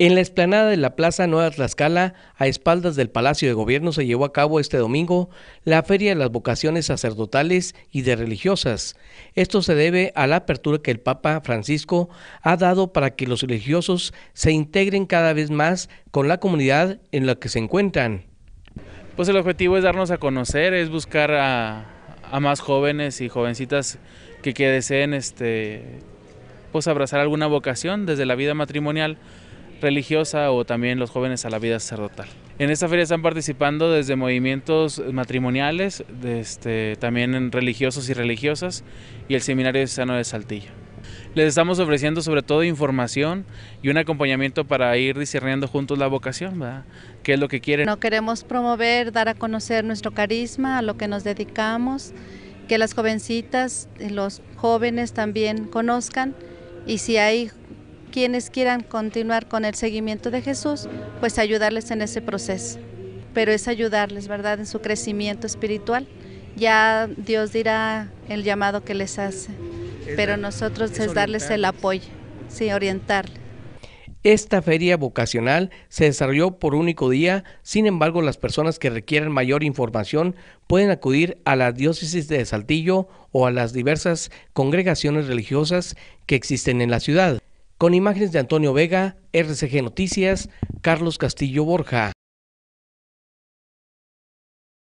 En la explanada de la Plaza Nueva Tlaxcala, a espaldas del Palacio de Gobierno, se llevó a cabo este domingo la Feria de las Vocaciones Sacerdotales y de Religiosas. Esto se debe a la apertura que el Papa Francisco ha dado para que los religiosos se integren cada vez más con la comunidad en la que se encuentran. Pues el objetivo es darnos a conocer, es buscar a, más jóvenes y jovencitas que, que deseen este, pues abrazar alguna vocación desde la vida matrimonial religiosa o también los jóvenes a la vida sacerdotal. En esta feria están participando desde movimientos matrimoniales, este, también en religiosos y religiosas y el Seminario sano de Saltillo. Les estamos ofreciendo sobre todo información y un acompañamiento para ir discerniendo juntos la vocación, ¿verdad? ¿Qué es lo que quieren? No queremos promover, dar a conocer nuestro carisma, a lo que nos dedicamos, que las jovencitas, los jóvenes también conozcan y si hay quienes quieran continuar con el seguimiento de Jesús, pues ayudarles en ese proceso. Pero es ayudarles, ¿verdad?, en su crecimiento espiritual. Ya Dios dirá el llamado que les hace, pero nosotros es, darles el apoyo, sí, orientarles. Esta feria vocacional se desarrolló por único día, sin embargo las personas que requieren mayor información pueden acudir a la diócesis de Saltillo o a las diversas congregaciones religiosas que existen en la ciudad. Con imágenes de Antonio Vega, RCG Noticias, Carlos Castillo Borja.